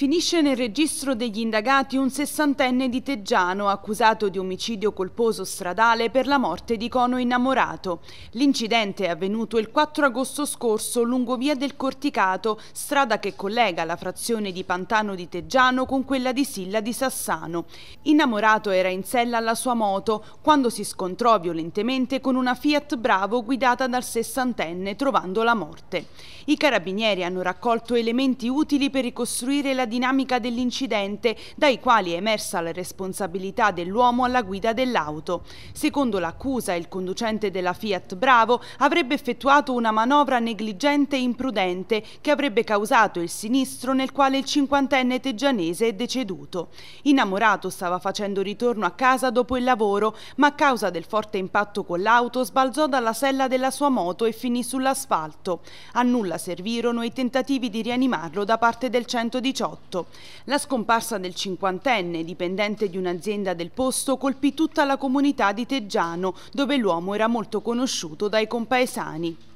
Finisce nel registro degli indagati un sessantenne di Teggiano accusato di omicidio colposo stradale per la morte di Cono Innamorato. L'incidente è avvenuto il 4 agosto scorso lungo via del Corticato, strada che collega la frazione di Pantano di Teggiano con quella di Silla di Sassano. Innamorato era in sella alla sua moto quando si scontrò violentemente con una Fiat Bravo guidata dal sessantenne trovando la morte. I carabinieri hanno raccolto elementi utili per ricostruire la dinamica dell'incidente, dai quali è emersa la responsabilità dell'uomo alla guida dell'auto. Secondo l'accusa, il conducente della Fiat Bravo avrebbe effettuato una manovra negligente e imprudente che avrebbe causato il sinistro nel quale il cinquantenne teggianese è deceduto. Innamorato stava facendo ritorno a casa dopo il lavoro, ma a causa del forte impatto con l'auto sbalzò dalla sella della sua moto e finì sull'asfalto. A nulla servirono i tentativi di rianimarlo da parte del 118. 2018. La scomparsa del cinquantenne, dipendente di un'azienda del posto, colpì tutta la comunità di Teggiano, dove l'uomo era molto conosciuto dai compaesani.